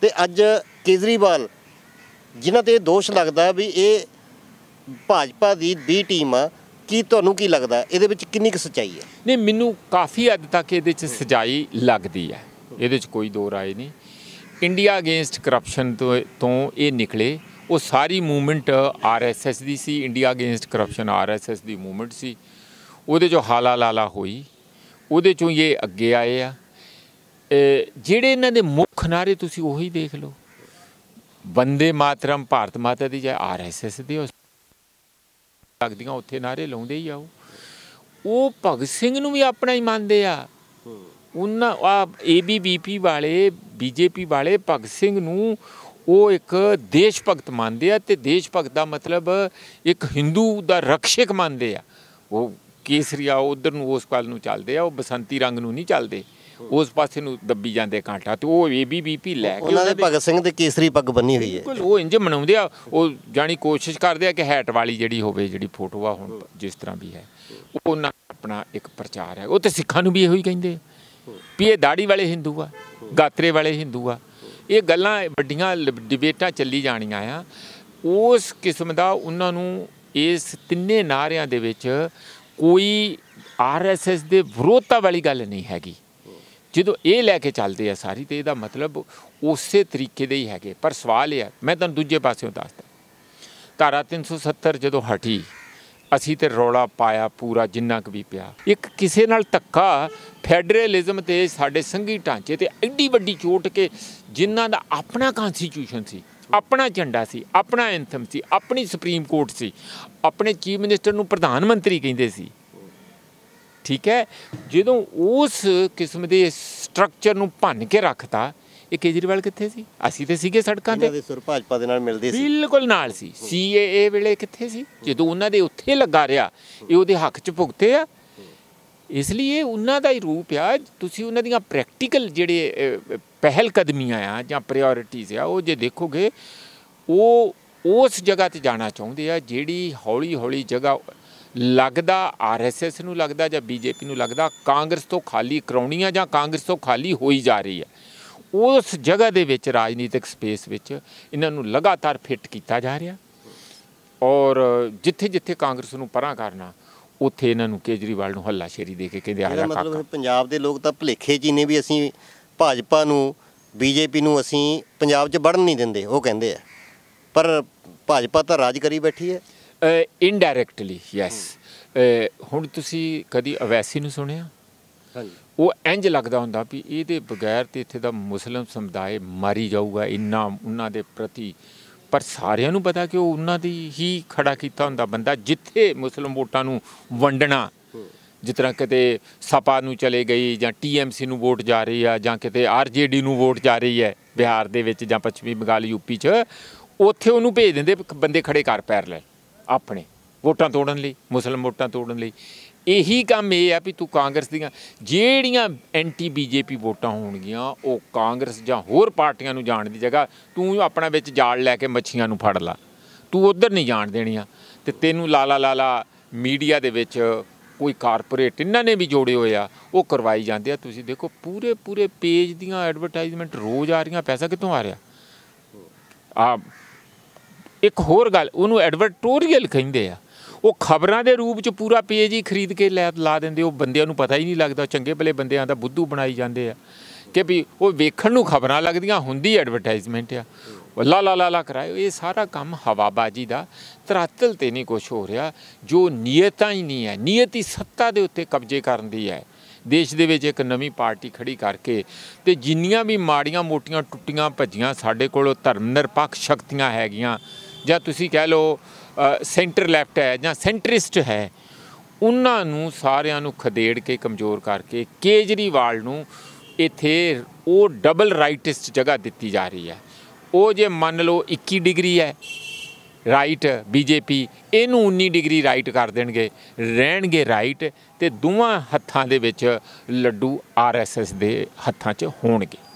ਤੇ ਅੱਜ ਕੇਜਰੀਵਾਲ ਜਿਨ੍ਹਾਂ ਤੇ ਦੋਸ਼ ਲੱਗਦਾ ਵੀ ਇਹ ਭਾਜਪਾ ਦੀ ਬੀ ਟੀਮ ਆ ਕੀ ਤੁਹਾਨੂੰ ਕੀ ਲੱਗਦਾ ਇਹਦੇ ਵਿੱਚ ਕਿੰਨੀ ਕੁ ਸਚਾਈ ਹੈ ਨਹੀਂ ਮੈਨੂੰ ਕਾਫੀ ਹੱਦ ਤੱਕ ਇਹਦੇ ਵਿੱਚ ਸਜਾਈ ਲੱਗਦੀ ਹੈ ਇਹਦੇ ਵਿੱਚ ਕੋਈ ਦੋ ਰਾਏ ਨਹੀਂ ਇੰਡੀਆ ਅਗੇਂਸਟ ਕਰਪਸ਼ਨ ਤੋਂ ਇਹ ਨਿਕਲੇ ਉਹ ਸਾਰੀ ਮੂਵਮੈਂਟ ਆਰਐਸਐਸ ਦੀ ਸੀ ਇੰਡੀਆ ਅਗੇਂਸਟ ਕਰਪਸ਼ਨ ਆਰਐਸਐਸ ਦੀ ਮੂਵਮੈਂਟ ਸੀ ਉਹਦੇ ਚੋਂ ਹਾਲਾ ਲਾਲਾ ਹੋਈ ਉਹਦੇ ਚੋਂ ਇਹ ਅੱਗੇ ਆਏ ਆ ਜਿਹੜੇ ਇਹਨਾਂ ਦੇ ਮੁੱਖ ਨਾਰੇ ਤੁਸੀਂ ਉਹੀ ਦੇਖ ਲਓ ਬੰਦੇ ਮਾਤਰਮ ਭਾਰਤ ਮਾਤਾ ਦੀ ਜਾਂ ਆਰਐਸਐਸ ਦੇ ਲੱਗਦੀਆਂ ਉੱਥੇ ਨਾਰੇ ਲਾਉਂਦੇ ਹੀ ਆ ਉਹ ਭਗਤ ਸਿੰਘ ਨੂੰ ਵੀ ਆਪਣਾ ਹੀ ਮੰਨਦੇ ਆ ਉਹਨਾਂ ਆ ਏਬੀਬੀਪੀ ਵਾਲੇ ਬੀਜੇਪੀ ਵਾਲੇ ਭਗਤ ਸਿੰਘ ਨੂੰ ਉਹ ਇੱਕ ਦੇਸ਼ ਭਗਤ ਮੰਨਦੇ ਆ ਤੇ ਦੇਸ਼ ਭਗਤ ਦਾ ਮਤਲਬ ਇੱਕ Hindu ਦਾ ਰਖਸ਼ਕ ਮੰਨਦੇ ਆ ਉਹ ਕੇਸਰੀਆ ਉਧਰ ਨੂੰ ਉਸ ਕੱਲ ਨੂੰ ਚੱਲਦੇ ਆ ਉਹ ਬਸੰਤੀ ਰੰਗ ਨੂੰ ਨਹੀਂ ਚੱਲਦੇ ਉਸ ਪਾਸੇ ਨੂੰ ਦੱਬੀ ਜਾਂਦੇ ਕਾਂਟਾ ਤੇ ਉਹ ਏਬੀਬੀਪੀ ਲੈ ਕੇ ਉਹਨਾਂ ਦੇ ਭਗਤ ਸਿੰਘ ਦੇ ਕੇਸਰੀ ਪੱਗ ਬੰਨੀ ਹੋਈ ਹੈ ਬਿਲਕੁਲ ਉਹ ਇੰਜ ਮਨਾਉਂਦੇ ਆ ਉਹ ਜਾਨੀ ਕੋਸ਼ਿਸ਼ ਕਰਦੇ ਆ ਕਿ ਹੈਟ ਵਾਲੀ ਜਿਹੜੀ ਹੋਵੇ ਜਿਹੜੀ ਫੋਟੋ ਆ ਹੁਣ ਜਿਸ ਤਰ੍ਹਾਂ ਵੀ ਹੈ ਉਹਨਾਂ ਆਪਣਾ ਇੱਕ ਪ੍ਰਚਾਰ ਹੈ ਉਹ ਤੇ ਸਿੱਖਾਂ ਨੂੰ ਵੀ ਇਹੋ ਹੀ ਕਹਿੰਦੇ ਵੀ ਇਹ ਦਾੜੀ ਵਾਲੇ ਹਿੰਦੂ ਆ ਗਾਤਰੇ ਵਾਲੇ ਹਿੰਦੂ ਆ ਇਹ ਗੱਲਾਂ ਵੱਡੀਆਂ ਡਿਬੇਟਾਂ ਚੱਲੀ ਜਾਣੀਆਂ ਆ ਉਸ ਕਿਸਮ ਦਾ ਉਹਨਾਂ ਨੂੰ ਇਸ ਤਿੰਨੇ ਨਾਰਿਆਂ ਦੇ ਵਿੱਚ ਕੋਈ ਆਰਐਸਐਸ ਦੇ ਵਿਰੋਧਤਾ ਵਾਲੀ ਗੱਲ ਨਹੀਂ ਹੈਗੀ ਜਦੋਂ ਇਹ ਲੈ ਕੇ ਚੱਲਦੇ ਆ ਸਾਰੀ ਤੇ ਇਹਦਾ ਮਤਲਬ ਉਸੇ ਤਰੀਕੇ ਦੇ ਹੀ ਹੈਗੇ ਪਰ ਸਵਾਲ ਇਹ ਹੈ ਮੈਂ ਤੁਹਾਨੂੰ ਦੂਜੇ ਪਾਸੇ ਦੱਸਦਾ ਧਾਰਾ 370 ਜਦੋਂ ਹਟੀ ਅਸੀਂ ਤੇ ਰੋਲਾ ਪਾਇਆ ਪੂਰਾ ਜਿੰਨਾ ਕੁ ਵੀ ਪਿਆ ਇੱਕ ਕਿਸੇ ਨਾਲ ਧੱਕਾ ਫੈਡਰਲਿਜ਼ਮ ਤੇ ਸਾਡੇ ਸੰਘੀ ਢਾਂਚੇ ਤੇ ਐਡੀ ਵੱਡੀ ਚੋਟ ਕੇ ਜਿਨ੍ਹਾਂ ਦਾ ਆਪਣਾ ਕਨਸਟੀਟਿਊਸ਼ਨ ਸੀ ਆਪਣਾ ਝੰਡਾ ਸੀ ਆਪਣਾ ਐਂਥਮ ਸੀ ਆਪਣੀ ਸੁਪਰੀਮ ਕੋਰਟ ਸੀ ਆਪਣੇ ਚੀਫ ਮਿਨਿਸਟਰ ਨੂੰ ਪ੍ਰਧਾਨ ਮੰਤਰੀ ਕਹਿੰਦੇ ਸੀ ਠੀਕ ਹੈ ਜਦੋਂ ਉਸ ਕਿਸਮ ਦੇ ਸਟਰਕਚਰ ਨੂੰ ਭੰਨ ਕੇ ਰੱਖਤਾ ਇਹ ਕੇਜਰੀਵਾਲ ਕਿੱਥੇ ਸੀ ਅਸੀਂ ਤੇ ਸੀਗੇ ਸੜਕਾਂ ਤੇ ਇਹਨਾਂ ਦੇ ਸੁਰ ਭਾਜਪਾ ਦੇ ਨਾਲ ਮਿਲਦੇ ਸੀ ਬਿਲਕੁਲ ਨਾਲ ਸੀ ਸੀਏਏ ਵੇਲੇ ਕਿੱਥੇ ਸੀ ਜਦੋਂ ਉਹਨਾਂ ਦੇ ਉੱਥੇ ਲੱਗਾ ਰਿਆ ਇਹ ਉਹਦੇ ਹੱਕ 'ਚ ਭੁਗਤੇ ਆ ਇਸ ਲਈ ਇਹ ਉਹਨਾਂ ਦਾ ਹੀ ਰੂਪ ਆ ਤੁਸੀਂ ਉਹਨਾਂ ਦੀਆਂ ਪ੍ਰੈਕਟੀਕਲ ਜਿਹੜੇ ਪਹਿਲ ਕਦਮੀਆਂ ਆ ਜਾਂ ਪ੍ਰਾਇੋਰਟੀਜ਼ ਆ ਉਹ ਜੇ ਦੇਖੋਗੇ ਉਹ ਉਸ ਜਗ੍ਹਾ ਤੇ ਜਾਣਾ ਚਾਹੁੰਦੇ ਆ ਜਿਹੜੀ ਹੌਲੀ ਹੌਲੀ ਜਗ੍ਹਾ ਲੱਗਦਾ ਆਰਐਸਐਸ ਨੂੰ ਲੱਗਦਾ ਜਾਂ ਬੀਜੇਪੀ ਨੂੰ ਲੱਗਦਾ ਕਾਂਗਰਸ ਤੋਂ ਖਾਲੀ ਕਰਾਉਣੀਆਂ ਜਾਂ ਕਾਂਗਰਸ ਤੋਂ ਖਾਲੀ ਹੋਈ ਜਾ ਰਹੀ ਹੈ ਉਸ ਜਗ੍ਹਾ ਦੇ ਵਿੱਚ ਰਾਜਨੀਤਿਕ ਸਪੇਸ ਵਿੱਚ ਇਹਨਾਂ ਨੂੰ ਲਗਾਤਾਰ ਫਿੱਟ ਕੀਤਾ ਜਾ ਰਿਹਾ ਔਰ ਜਿੱਥੇ ਜਿੱਥੇ ਕਾਂਗਰਸ ਨੂੰ ਪਰਾਂ ਕਰਨਾ ਉੱਥੇ ਇਹਨਾਂ ਨੂੰ ਕੇਜਰੀਵਾਲ ਨੂੰ ਹੱਲਾਸ਼ੇਰੀ ਦੇ ਕੇ ਕਹਿੰਦੇ ਆ ਜਾ ਕਾਕਾ ਮਤਲਬ ਪੰਜਾਬ ਦੇ ਲੋਕ ਤਾਂ ਭਲੇਖੇ ਜੀ ਨੇ ਵੀ ਅਸੀਂ ਭਾਜਪਾ ਨੂੰ ਬੀਜੇਪੀ ਨੂੰ ਅਸੀਂ ਪੰਜਾਬ 'ਚ ਵੜਨ ਨਹੀਂ ਦਿੰਦੇ ਉਹ ਕਹਿੰਦੇ ਆ ਪਰ ਭਾਜਪਾ ਤਾਂ ਰਾਜ ਕਰੀ ਬੈਠੀ ਹੈ ਇਨਡਾਇਰੈਕਟਲੀ ਯੈਸ ਹੁਣ ਤੁਸੀਂ ਕਦੀ ਅਵੈਸੀ ਨੂੰ ਸੁਣਿਆ ਹਾਂਜੀ ਉਹ ਇੰਜ ਲੱਗਦਾ ਹੁੰਦਾ ਵੀ ਇਹਦੇ ਬਗੈਰ ਤੇ ਇੱਥੇ ਦਾ ਮੁਸਲਮ ਸਮੁਦਾਇ ਮਾਰੀ ਜਾਊਗਾ ਇੰਨਾ ਉਹਨਾਂ ਦੇ ਪ੍ਰਤੀ ਪਰ ਸਾਰਿਆਂ ਨੂੰ ਪਤਾ ਕਿ ਉਹ ਉਹਨਾਂ ਦੀ ਹੀ ਖੜਾ ਕੀਤਾ ਹੁੰਦਾ ਬੰਦਾ ਜਿੱਥੇ ਮੁਸਲਮ ਵੋਟਾਂ ਨੂੰ ਵੰਡਣਾ ਜਿਸ ਤਰ੍ਹਾਂ ਕਿਤੇ ਸਪਾ ਨੂੰ ਚਲੇ ਗਈ ਜਾਂ ਟੀਐਮਸੀ ਨੂੰ ਵੋਟ ਜਾ ਰਹੀ ਆ ਜਾਂ ਕਿਤੇ ਆਰਜੇਡੀ ਨੂੰ ਵੋਟ ਜਾ ਰਹੀ ਹੈ ਬਿਹਾਰ ਦੇ ਵਿੱਚ ਜਾਂ ਪੱਛਮੀ ਬੰਗਾਲ ਯੂਪੀ 'ਚ ਉੱਥੇ ਉਹਨੂੰ ਭੇਜ ਦਿੰਦੇ ਬੰਦੇ ਖੜੇ ਕਰ ਪੈਰ ਲੈ ਆਪਣੇ ਵੋਟਾਂ ਤੋੜਨ ਲਈ ਮੁਸਲਮ ਵੋਟਾਂ ਤੋੜਨ ਲਈ ਇਹੀ ਕੰਮ ਇਹ ਆ ਵੀ ਤੂੰ ਕਾਂਗਰਸ ਦੀਆਂ ਜਿਹੜੀਆਂ ਐਂਟੀ ਬੀਜੇਪੀ ਵੋਟਾਂ ਹੋਣਗੀਆਂ ਉਹ ਕਾਂਗਰਸ ਜਾਂ ਹੋਰ ਪਾਰਟੀਆਂ ਨੂੰ ਜਾਣ ਦੀ ਜਗ੍ਹਾ ਤੂੰ ਆਪਣਾ ਵਿੱਚ ਜਾਲ ਲੈ ਕੇ ਮੱਛੀਆਂ ਨੂੰ ਫੜ ਲਾ ਤੂੰ ਉਧਰ ਨਹੀਂ ਜਾਣ ਦੇਣੀਆਂ ਤੇ ਤੈਨੂੰ ਲਾਲਾ ਲਾਲਾ ਮੀਡੀਆ ਦੇ ਵਿੱਚ ਕੋਈ ਕਾਰਪੋਰੇਟ ਇਹਨਾਂ ਨੇ ਵੀ ਜੋੜੇ ਹੋਏ ਆ ਉਹ ਕਰਵਾਈ ਜਾਂਦੇ ਆ ਤੁਸੀਂ ਦੇਖੋ ਪੂਰੇ ਪੂਰੇ ਪੇਜ ਦੀਆਂ ਐਡਵਰਟਾਈਜ਼ਮੈਂਟ ਰੋਜ਼ ਆ ਰਹੀਆਂ ਪੈਸਾ ਕਿੱਥੋਂ ਆ ਰਿਹਾ ਆ ਇੱਕ ਹੋਰ ਗੱਲ ਉਹਨੂੰ ਐਡਵਰਟੋਰੀਅਲ ਕਹਿੰਦੇ ਆ ਉਹ ਖਬਰਾਂ ਦੇ ਰੂਪ ਚ ਪੂਰਾ ਪੇਜ ਹੀ ਖਰੀਦ ਕੇ ਲੈ ਲਾ ਦਿੰਦੇ ਉਹ ਬੰਦਿਆਂ ਨੂੰ ਪਤਾ ਹੀ ਨਹੀਂ ਲੱਗਦਾ ਚੰਗੇ ਭਲੇ ਬੰਦਿਆਂ ਦਾ ਬੁੱਧੂ ਬਣਾਈ ਜਾਂਦੇ ਆ ਕਿ ਵੀ ਉਹ ਵੇਖਣ ਨੂੰ ਖਬਰਾਂ ਲੱਗਦੀਆਂ ਹੁੰਦੀ ਐਡਵਰਟਾਈਜ਼ਮੈਂਟ ਆ ਲਾ ਲਾ ਲਾ ਲਾ ਕਰਾਇਓ ਇਹ ਸਾਰਾ ਕੰਮ ਹਵਾਬਾਜੀ ਦਾ ਤਰਾਤਲ ਤੇ ਨਹੀਂ ਕੁਝ ਹੋ ਰਿਹਾ ਜੋ ਨੀਅਤਾਂ ਹੀ ਨਹੀਂ ਹੈ ਨੀਅਤ ਹੀ ਸੱਤਾ ਦੇ ਉੱਤੇ ਕਬਜ਼ੇ ਕਰਨ ਦੀ ਹੈ ਦੇਸ਼ ਦੇ ਵਿੱਚ ਇੱਕ ਨਵੀਂ ਪਾਰਟੀ ਖੜੀ ਕਰਕੇ ਤੇ ਜਿੰਨੀਆਂ ਵੀ ਮਾੜੀਆਂ ਮੋਟੀਆਂ ਟੁੱਟੀਆਂ ਭੱਜੀਆਂ ਸਾਡੇ ਕੋਲ ਧਰਮ ਨਿਰਪੱਖ ਸ਼ਕਤੀਆਂ ਹੈਗੀਆਂ ਜਾਂ ਤੁਸੀਂ ਕਹਿ ਲਓ ਸੈਂਟਰ ਲੈਫਟ ਹੈ ਜਾਂ ਸੈਂਟਰਿਸਟ ਹੈ ਉਹਨਾਂ ਨੂੰ ਸਾਰਿਆਂ ਨੂੰ ਖਦੇੜ ਕੇ ਕਮਜ਼ੋਰ ਕਰਕੇ ਕੇਜਰੀਵਾਲ ਨੂੰ ਇੱਥੇ ਉਹ ਡਬਲ ਰਾਈਟਿਸਟ ਜਗ੍ਹਾ ਦਿੱਤੀ ਜਾ ਰਹੀ ਹੈ ਉਹ ਜੇ ਮੰਨ ਲਓ 21 ਡਿਗਰੀ ਹੈ ਰਾਈਟ ਬੀਜੇਪੀ ਇਹਨੂੰ 19 ਡਿਗਰੀ ਰਾਈਟ ਕਰ ਦੇਣਗੇ ਰਹਿਣਗੇ ਰਾਈਟ ਤੇ ਦੋਵਾਂ ਹੱਥਾਂ ਦੇ ਵਿੱਚ ਲੱਡੂ ਆਰਐਸਐਸ ਦੇ ਹੱਥਾਂ 'ਚ ਹੋਣਗੇ